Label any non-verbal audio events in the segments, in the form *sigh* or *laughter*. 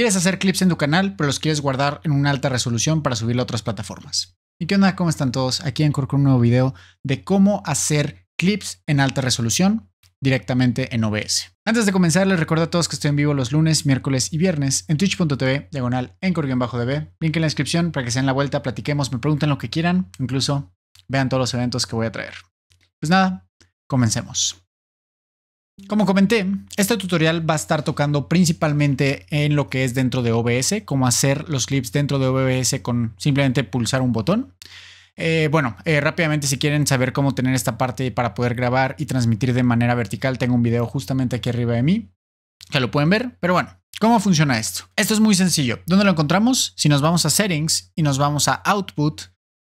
Quieres hacer clips en tu canal, pero los quieres guardar en una alta resolución para subirlo a otras plataformas. ¿Y qué onda? ¿Cómo están todos? Aquí en Corco un nuevo video de cómo hacer clips en alta resolución directamente en OBS. Antes de comenzar, les recuerdo a todos que estoy en vivo los lunes, miércoles y viernes en twitch.tv, diagonal, en bajo db Link en la descripción para que se den la vuelta, platiquemos, me pregunten lo que quieran, incluso vean todos los eventos que voy a traer. Pues nada, comencemos. Como comenté, este tutorial va a estar tocando principalmente en lo que es dentro de OBS, cómo hacer los clips dentro de OBS con simplemente pulsar un botón. Eh, bueno, eh, rápidamente si quieren saber cómo tener esta parte para poder grabar y transmitir de manera vertical, tengo un video justamente aquí arriba de mí, que lo pueden ver, pero bueno, ¿Cómo funciona esto? Esto es muy sencillo. ¿Dónde lo encontramos? Si nos vamos a Settings y nos vamos a Output,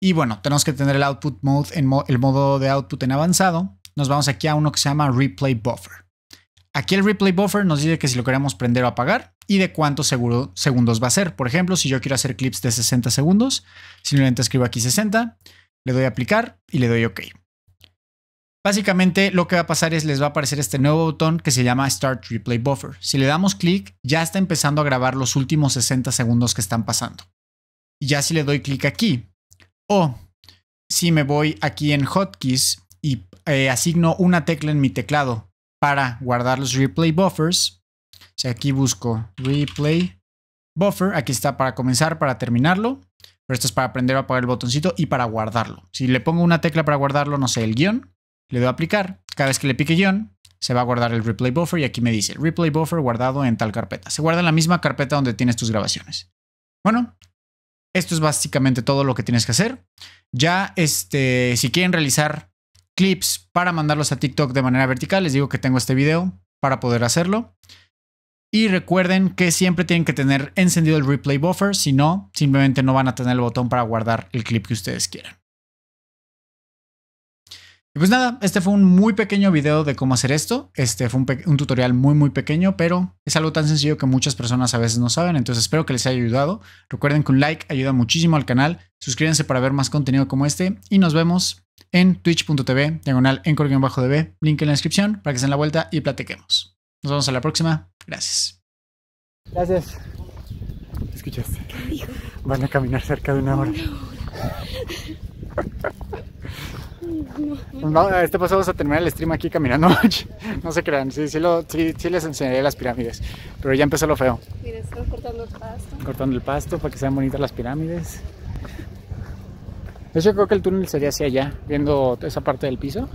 y bueno, tenemos que tener el Output Mode en el modo de output en avanzado nos vamos aquí a uno que se llama Replay Buffer. Aquí el Replay Buffer nos dice que si lo queremos prender o apagar y de cuántos segundos va a ser. Por ejemplo, si yo quiero hacer clips de 60 segundos, simplemente escribo aquí 60, le doy a aplicar y le doy OK. Básicamente lo que va a pasar es les va a aparecer este nuevo botón que se llama Start Replay Buffer. Si le damos clic, ya está empezando a grabar los últimos 60 segundos que están pasando. Y ya si le doy clic aquí, o si me voy aquí en Hotkeys eh, asigno una tecla en mi teclado para guardar los replay buffers. Si aquí busco replay buffer, aquí está para comenzar, para terminarlo. Pero esto es para aprender a apagar el botoncito y para guardarlo. Si le pongo una tecla para guardarlo, no sé, el guión, le doy a aplicar. Cada vez que le pique guión, se va a guardar el replay buffer y aquí me dice replay buffer guardado en tal carpeta. Se guarda en la misma carpeta donde tienes tus grabaciones. Bueno, esto es básicamente todo lo que tienes que hacer. Ya, este, si quieren realizar clips para mandarlos a TikTok de manera vertical. Les digo que tengo este video para poder hacerlo. Y recuerden que siempre tienen que tener encendido el replay buffer, si no, simplemente no van a tener el botón para guardar el clip que ustedes quieran. Y pues nada, este fue un muy pequeño video de cómo hacer esto. Este fue un, tutorial muy muy pequeño, pero es algo tan sencillo que muchas personas a veces no saben, entonces espero que les haya ayudado. Recuerden que un like ayuda muchísimo al canal, suscríbanse para ver más contenido como este y nos vemos en twitch.tv, diagonal bajo db link en la descripción para que se den la vuelta y platiquemos. Nos vemos a la próxima. Gracias. Gracias. ¿Escuchaste? Van a caminar cerca de una hora. No, *laughs* este paso pues, vamos a terminar el stream aquí caminando. *laughs* no se crean, sí, sí, les enseñaré las pirámides. Pero ya empezó lo feo. Mira, cortando el pasto. Cortando el pasto para que sean bonitas las pirámides. Yo creo que el túnel sería hacia allá, viendo esa parte del piso.